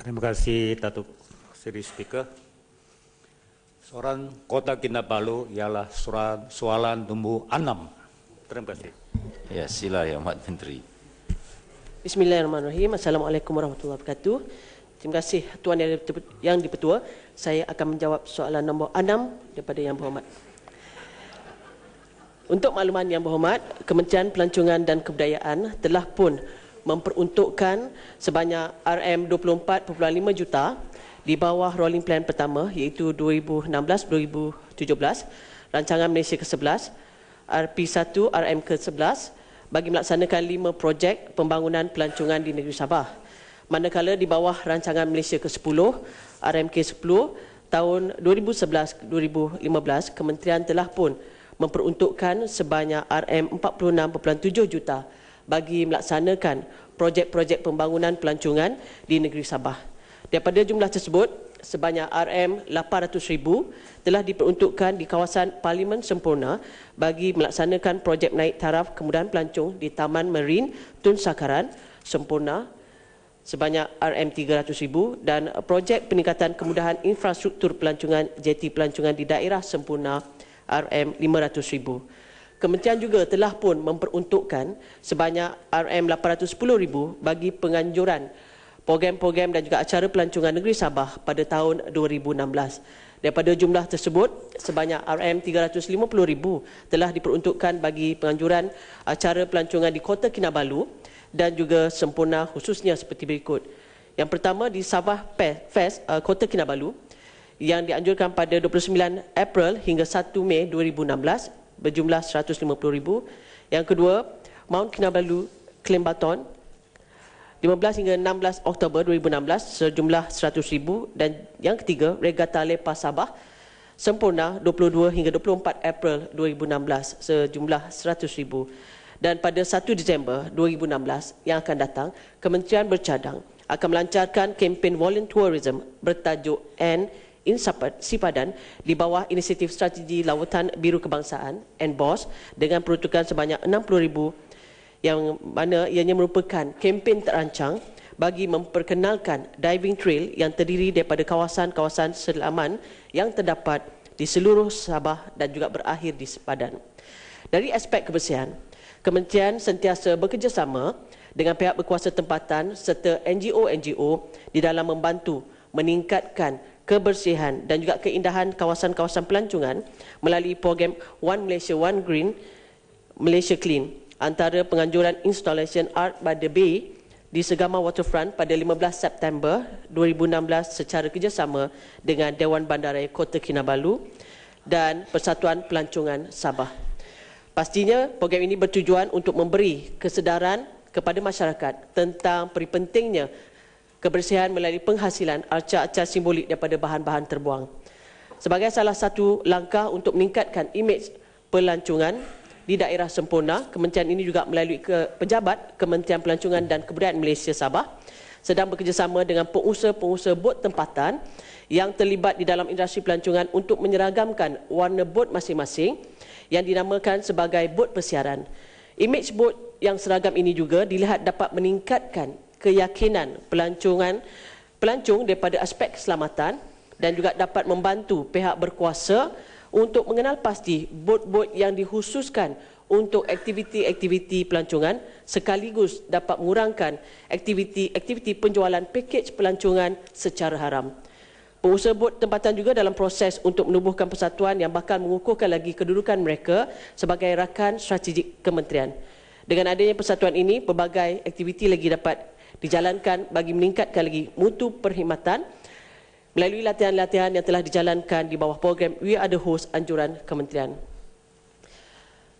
Terima kasih Datuk Seri Speaker. Soalan Kota Kinabalu ialah soalan, soalan nombor enam. Terima kasih. Ya, sila ya, Mak Menteri. Bismillahirrahmanirrahim. Assalamualaikum warahmatullahi wabarakatuh. Terima kasih Tuan Yang Dipertua. Saya akan menjawab soalan nombor enam daripada Yang Berhormat. Untuk makluman Yang Berhormat, Kementerian Pelancongan dan Kebudayaan telah pun memperuntukkan sebanyak RM24.5 juta di bawah rolling plan pertama iaitu 2016-2017 rancangan Malaysia ke-11 RP1 RM ke-11 bagi melaksanakan lima projek pembangunan pelancongan di negeri Sabah. Manakala di bawah rancangan Malaysia ke-10 RM ke 10 tahun 2011-2015 kementerian telah pun memperuntukkan sebanyak RM46.7 juta bagi melaksanakan projek-projek pembangunan pelancongan di negeri Sabah. Daripada jumlah tersebut, sebanyak RM800,000 telah diperuntukkan di kawasan Parlimen Sempurna bagi melaksanakan projek naik taraf kemudahan pelancong di Taman Merin Tun Sakaran Sempurna sebanyak RM300,000 dan projek peningkatan kemudahan infrastruktur pelancongan jeti Pelancongan di daerah Sempurna RM500,000. Kementerian juga telah pun memperuntukkan sebanyak RM810,000 bagi penganjuran program-program dan juga acara pelancongan negeri Sabah pada tahun 2016. Daripada jumlah tersebut, sebanyak RM350,000 telah diperuntukkan bagi penganjuran acara pelancongan di Kota Kinabalu dan juga sempurna khususnya seperti berikut. Yang pertama di Sabah Fest uh, Kota Kinabalu yang dianjurkan pada 29 April hingga 1 Mei 2016 berjumlah 150,000. Yang kedua, Mount Kinabalu, Kelimbaton, 15 hingga 16 Oktober 2016 sejumlah 100,000 dan yang ketiga Regatta Lepas Sabah sempurna 22 hingga 24 April 2016 sejumlah 100,000 dan pada 1 Disember 2016 yang akan datang Kementerian Bercadang akan melancarkan kempen Volunteerism bertajuk N Insipadan di bawah Inisiatif Strategi Lautan Biru Kebangsaan NBOS dengan peruntukan sebanyak 60,000 yang mana ianya merupakan kempen terancang bagi memperkenalkan diving trail yang terdiri daripada kawasan-kawasan selaman yang terdapat di seluruh Sabah dan juga berakhir di Sepadan. Dari aspek kebersihan, Kementerian sentiasa bekerjasama dengan pihak berkuasa tempatan serta NGO-NGO di dalam membantu meningkatkan kebersihan dan juga keindahan kawasan-kawasan pelancongan melalui program One Malaysia One Green Malaysia Clean antara penganjuran installation art by the bay di Segama Waterfront pada 15 September 2016 secara kerjasama dengan Dewan Bandaraya Kota Kinabalu dan Persatuan Pelancongan Sabah. Pastinya program ini bertujuan untuk memberi kesedaran kepada masyarakat tentang pentingnya kebersihan melalui penghasilan arca-arca simbolik daripada bahan-bahan terbuang. Sebagai salah satu langkah untuk meningkatkan imej pelancongan di daerah sempurna, kementerian ini juga melalui ke pejabat Kementerian Pelancongan dan Kebudayaan Malaysia Sabah sedang bekerjasama dengan pengusaha-pengusaha bot tempatan yang terlibat di dalam industri pelancongan untuk menyeragamkan warna bot masing-masing yang dinamakan sebagai bot persiaran. Image bot yang seragam ini juga dilihat dapat meningkatkan keyakinan pelancongan pelancong daripada aspek keselamatan dan juga dapat membantu pihak berkuasa untuk mengenal pasti bot-bot yang dikhususkan untuk aktiviti-aktiviti pelancongan sekaligus dapat mengurangkan aktiviti-aktiviti penjualan pakej pelancongan secara haram. Pengusaha bot tempatan juga dalam proses untuk menubuhkan persatuan yang bakal mengukuhkan lagi kedudukan mereka sebagai rakan strategik kementerian. Dengan adanya persatuan ini, pelbagai aktiviti lagi dapat dijalankan bagi meningkatkan lagi mutu perkhidmatan melalui latihan-latihan yang telah dijalankan di bawah program We Are The Host Anjuran Kementerian.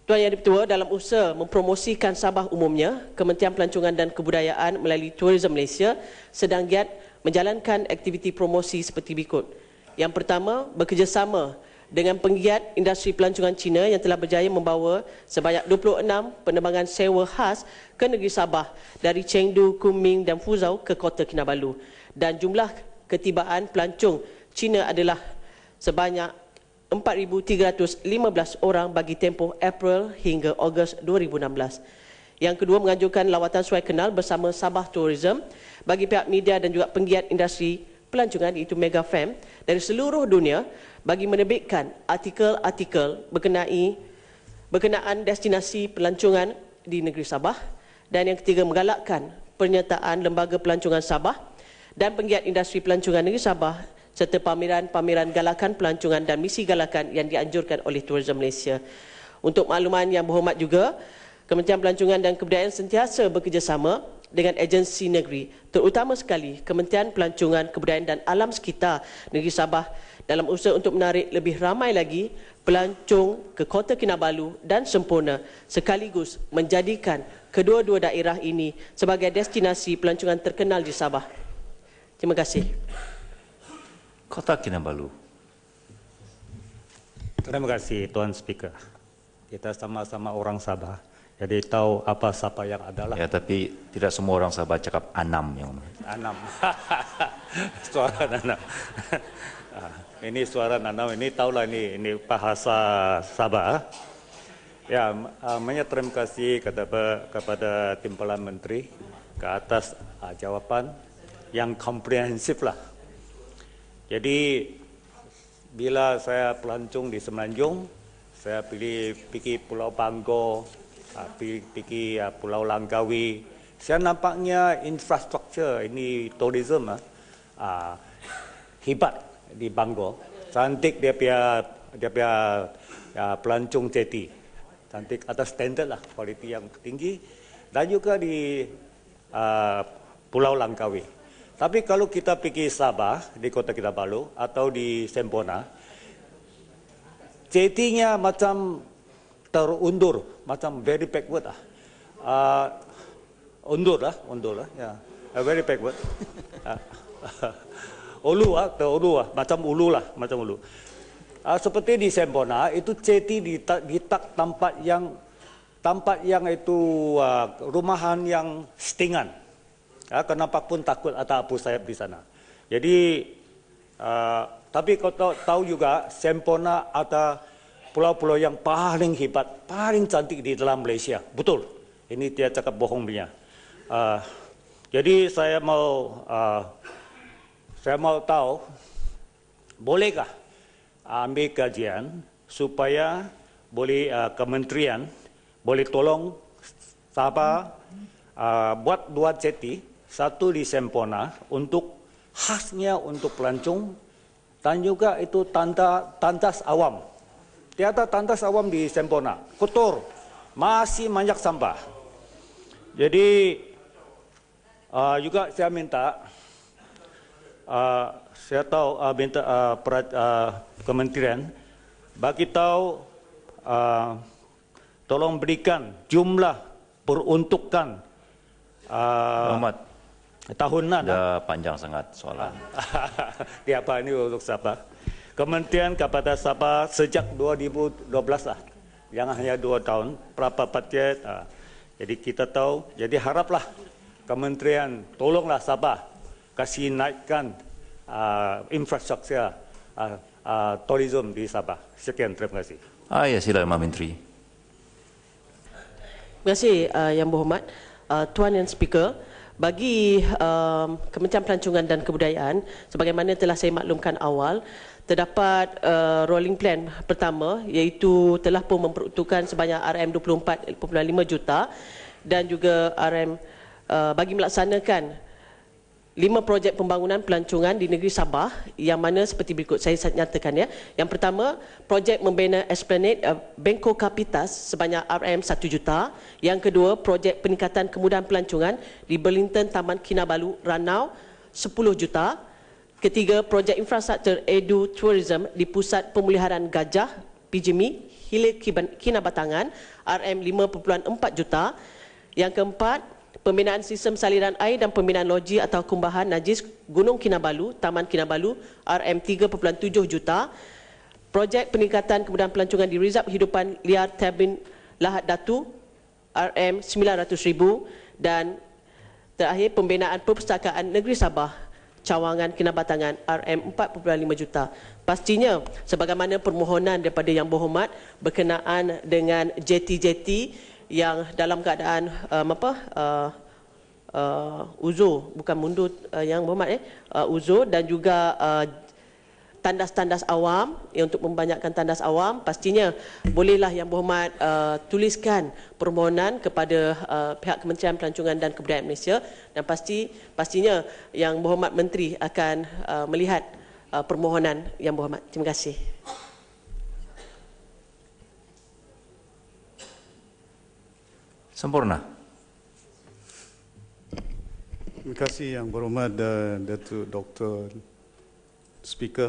Tuan Yang Dipertua, dalam usaha mempromosikan Sabah umumnya, Kementerian Pelancongan dan Kebudayaan melalui Tourism Malaysia sedang giat menjalankan aktiviti promosi seperti berikut. Yang pertama, bekerjasama dengan penggiat industri pelancongan China yang telah berjaya membawa sebanyak 26 penerbangan sewa khas ke negeri Sabah dari Chengdu, Kunming dan Fuzhou ke kota Kinabalu. Dan jumlah ketibaan pelancong China adalah sebanyak 4,315 orang bagi tempoh April hingga Ogos 2016. Yang kedua menganjurkan lawatan suai kenal bersama Sabah Tourism bagi pihak media dan juga penggiat industri pelancongan iaitu Megafam dari seluruh dunia bagi menerbitkan artikel-artikel berkenai berkenaan destinasi pelancongan di negeri Sabah dan yang ketiga menggalakkan pernyataan lembaga pelancongan Sabah dan penggiat industri pelancongan negeri Sabah serta pameran-pameran galakan pelancongan dan misi galakan yang dianjurkan oleh Tourism Malaysia. Untuk makluman yang berhormat juga, Kementerian Pelancongan dan Kebudayaan sentiasa bekerjasama dengan agensi negeri terutama sekali Kementerian Pelancongan Kebudayaan dan Alam Sekitar Negeri Sabah dalam usaha untuk menarik lebih ramai lagi pelancong ke Kota Kinabalu dan Sempurna sekaligus menjadikan kedua-dua daerah ini sebagai destinasi pelancongan terkenal di Sabah. Terima kasih. Kota Kinabalu. Terima kasih Tuan Speaker. Kita sama-sama orang Sabah. Jadi tahu apa siapa yang adalah. Ya, tapi tidak semua orang Sabah cakap anam yang. Anam. suara anam. Ah, ini suara anam ini tahulah ini ini bahasa Sabah. Ah. Ya, ah, banyak terima kasih kepada kepada timbalan menteri ke atas jawapan yang komprehensif lah. Jadi bila saya pelancong di Semenanjung, saya pilih pergi Pulau Bangko, Ah, pergi ah, Pulau Langkawi. Saya nampaknya infrastruktur ini tourism ah, ah hebat di Bangko Cantik dia pia dia pia ya, pelancong jeti. Cantik atas standard lah kualiti yang tinggi dan juga di uh, Pulau Langkawi. Tapi kalau kita pergi Sabah di kota kita Balu atau di Sempona, jetinya macam terundur macam very backward ah. Uh, undur lah, undur lah. Yeah. Ya. Uh, very backward. uh, uh, ulu lah, terulu lah. Macam ulu lah, macam ulu. Uh, seperti di Sembona, itu ceti di, tak di tak tempat yang tempat yang itu uh, rumahan yang setingan. Uh, kenapa pun takut atau apa sayap di sana. Jadi, uh, tapi kau tahu juga Sempona atau pulau-pulau yang paling hebat, paling cantik di dalam Malaysia. Betul. Ini dia cakap bohong punya. Uh, jadi saya mau uh, saya mau tahu bolehkah ambil kajian supaya boleh uh, kementerian boleh tolong Sabah uh, buat dua jeti, satu di Sempona untuk khasnya untuk pelancong dan juga itu tanda tandas awam tiada tandas awam di Sempona. Kotor. Masih banyak sampah. Jadi uh, juga saya minta uh, saya tahu uh, minta uh, perat, uh, kementerian bagi tahu uh, tolong berikan jumlah peruntukan uh, tahunan. Sudah panjang sangat soalan. Di apa ini untuk siapa? Kementerian Kabupaten Sabah sejak 2012 lah. Jangan hanya dua tahun, berapa budget. Uh, ha. jadi kita tahu, jadi haraplah Kementerian tolonglah Sabah kasih naikkan uh, infrastruktur uh, uh, tourism di Sabah. Sekian, terima kasih. Ah, ya, sila, Mak Menteri. Terima kasih uh, Yang Berhormat. Uh, Tuan dan Speaker, bagi um, Kementerian Pelancongan dan Kebudayaan sebagaimana telah saya maklumkan awal terdapat uh, rolling plan pertama iaitu telah pun memperuntukkan sebanyak RM24.5 juta dan juga RM uh, bagi melaksanakan lima projek pembangunan pelancongan di negeri Sabah yang mana seperti berikut saya nyatakan ya. Yang pertama, projek membina Esplanade uh, eh, Benko Kapitas sebanyak RM1 juta. Yang kedua, projek peningkatan kemudahan pelancongan di Berlinton Taman Kinabalu Ranau 10 juta. Ketiga, projek infrastruktur Edu Tourism di Pusat Pemuliharaan Gajah PGMI Hilir Kinabatangan RM5.4 juta. Yang keempat, pembinaan sistem saliran air dan pembinaan loji atau kumbahan najis Gunung Kinabalu, Taman Kinabalu, RM3.7 juta. Projek peningkatan kemudahan pelancongan di Rizab Hidupan Liar Tabin Lahat Datu, RM900,000 dan terakhir pembinaan perpustakaan negeri Sabah cawangan kinabatangan RM4.5 juta. Pastinya sebagaimana permohonan daripada Yang Berhormat berkenaan dengan JT-JT yang dalam keadaan um, apa uh, uh, uzur bukan mundur uh, yang bermakna eh uh, uzur dan juga uh, tandas-tandas awam ya, untuk membanyakkan tandas awam pastinya bolehlah yang berhormat uh, tuliskan permohonan kepada uh, pihak Kementerian Pelancongan dan Kebudayaan Malaysia dan pasti pastinya yang berhormat menteri akan uh, melihat uh, permohonan yang berhormat terima kasih sempurna. Terima kasih yang berhormat uh, Datuk doktor Speaker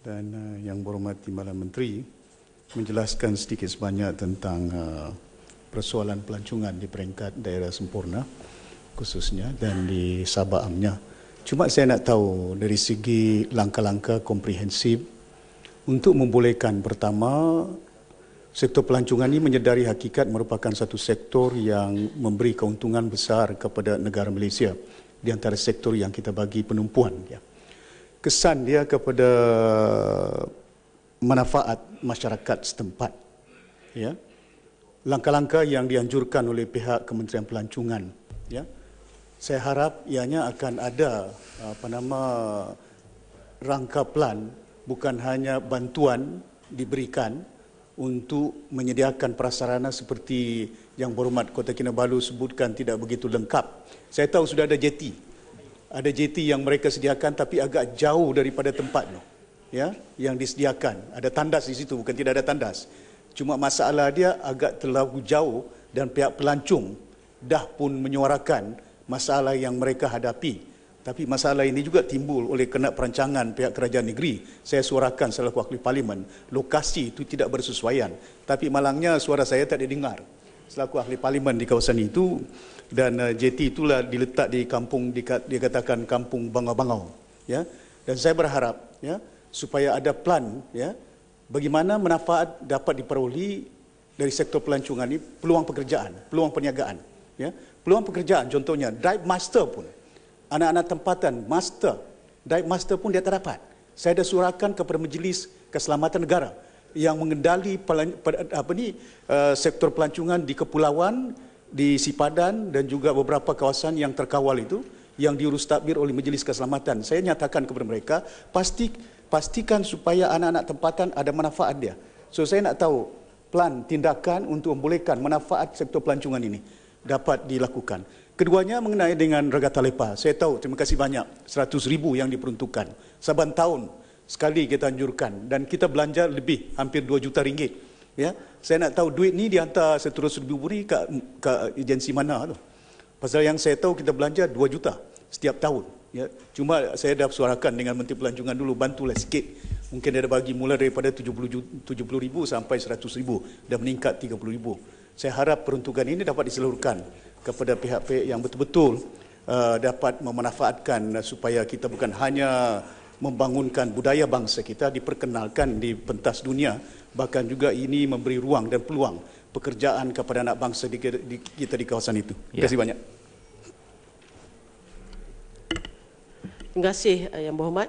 dan uh, yang berhormat Timbalan Menteri menjelaskan sedikit sebanyak tentang uh, persoalan pelancongan di peringkat daerah sempurna khususnya dan di Sabah Amnya. Cuma saya nak tahu dari segi langkah-langkah komprehensif untuk membolehkan pertama sektor pelancongan ini menyedari hakikat merupakan satu sektor yang memberi keuntungan besar kepada negara Malaysia di antara sektor yang kita bagi penumpuan ya. Kesan dia kepada manfaat masyarakat setempat ya. Langkah-langkah yang dianjurkan oleh pihak Kementerian Pelancongan ya. Saya harap ianya akan ada apa nama rangka plan bukan hanya bantuan diberikan untuk menyediakan prasarana seperti yang berhormat Kota Kinabalu sebutkan tidak begitu lengkap. Saya tahu sudah ada jeti. Ada jeti yang mereka sediakan tapi agak jauh daripada tempat itu. Ya, yang disediakan. Ada tandas di situ, bukan tidak ada tandas. Cuma masalah dia agak terlalu jauh dan pihak pelancong dah pun menyuarakan masalah yang mereka hadapi. Tapi masalah ini juga timbul oleh kena perancangan pihak kerajaan negeri. Saya suarakan selaku wakil parlimen, lokasi itu tidak bersesuaian. Tapi malangnya suara saya tak didengar selaku ahli parlimen di kawasan itu dan uh, eh, JT itulah diletak di kampung dikatakan kampung bangau-bangau ya dan saya berharap ya supaya ada plan ya bagaimana manfaat dapat diperoleh dari sektor pelancongan ini peluang pekerjaan peluang perniagaan ya peluang pekerjaan contohnya Drive master pun anak-anak tempatan, master, daik master pun dia tak dapat. Saya dah surahkan kepada Majlis Keselamatan Negara yang mengendali apa ni eh, sektor pelancongan di kepulauan di Sipadan dan juga beberapa kawasan yang terkawal itu yang diurus takbir oleh Majlis Keselamatan. Saya nyatakan kepada mereka, pasti pastikan supaya anak-anak tempatan ada manfaat dia. So saya nak tahu plan tindakan untuk membolehkan manfaat sektor pelancongan ini dapat dilakukan. Keduanya mengenai dengan regata lepa. Saya tahu, terima kasih banyak. 100 ribu yang diperuntukkan. Saban tahun sekali kita anjurkan. Dan kita belanja lebih, hampir 2 juta ringgit. Ya, Saya nak tahu duit ni dihantar seterusnya lebih buri ke, ke agensi mana tu. Pasal yang saya tahu kita belanja 2 juta setiap tahun. Ya, Cuma saya dah suarakan dengan Menteri Pelancongan dulu, bantulah sikit. Mungkin dia dah bagi mula daripada 70 ribu sampai 100 ribu. dan meningkat 30 ribu. Saya harap peruntukan ini dapat diseluruhkan kepada pihak-pihak yang betul-betul uh, dapat memanfaatkan uh, supaya kita bukan hanya membangunkan budaya bangsa kita diperkenalkan di pentas dunia bahkan juga ini memberi ruang dan peluang pekerjaan kepada anak bangsa di, di, kita di kawasan itu. Terima ya. kasih banyak. Terima kasih uh, Yang Berhormat.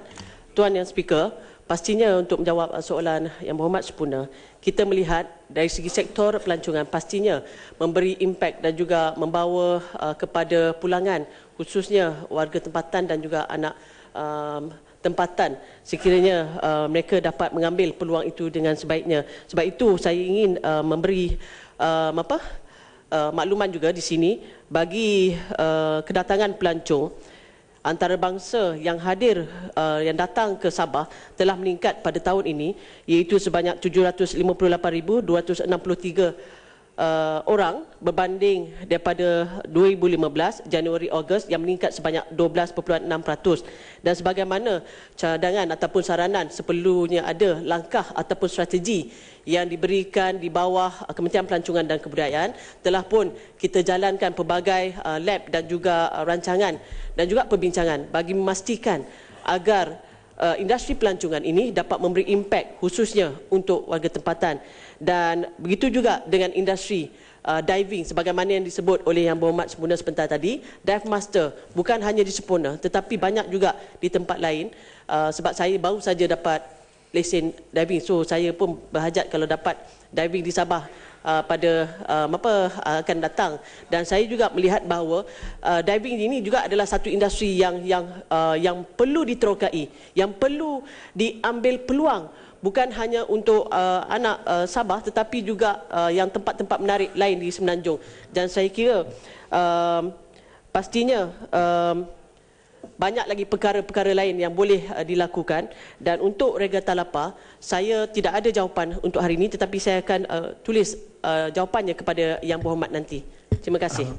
Tuan Yang Speaker, Pastinya untuk menjawab soalan yang berhormat sempurna, kita melihat dari segi sektor pelancongan pastinya memberi impak dan juga membawa uh, kepada pulangan khususnya warga tempatan dan juga anak um, tempatan sekiranya uh, mereka dapat mengambil peluang itu dengan sebaiknya. Sebab itu saya ingin uh, memberi um, makluman juga di sini bagi kedatangan pelancong antarabangsa yang hadir uh, yang datang ke Sabah telah meningkat pada tahun ini iaitu sebanyak 758,263 uh, orang berbanding daripada 2015 Januari Ogos yang meningkat sebanyak 12.6% dan sebagaimana cadangan ataupun saranan seperlunya ada langkah ataupun strategi yang diberikan di bawah uh, Kementerian Pelancongan dan Kebudayaan telah pun kita jalankan pelbagai uh, lab dan juga uh, rancangan dan juga perbincangan bagi memastikan agar Uh, industri pelancongan ini dapat memberi impak khususnya untuk warga tempatan dan begitu juga dengan industri uh, diving sebagaimana yang disebut oleh Yang Berhormat Sempurna sebentar tadi dive master bukan hanya di Sempurna tetapi banyak juga di tempat lain uh, sebab saya baru saja dapat lesen diving so saya pun berhajat kalau dapat diving di Sabah uh, pada uh, apa uh, akan datang dan saya juga melihat bahawa uh, diving ini juga adalah satu industri yang yang uh, yang perlu diterokai yang perlu diambil peluang bukan hanya untuk uh, anak uh, Sabah tetapi juga uh, yang tempat-tempat menarik lain di Semenanjung dan saya kira uh, pastinya uh, banyak lagi perkara-perkara lain yang boleh uh, dilakukan dan untuk regata lapa saya tidak ada jawapan untuk hari ini tetapi saya akan uh, tulis uh, jawapannya kepada Yang Berhormat nanti. Terima kasih. Uh.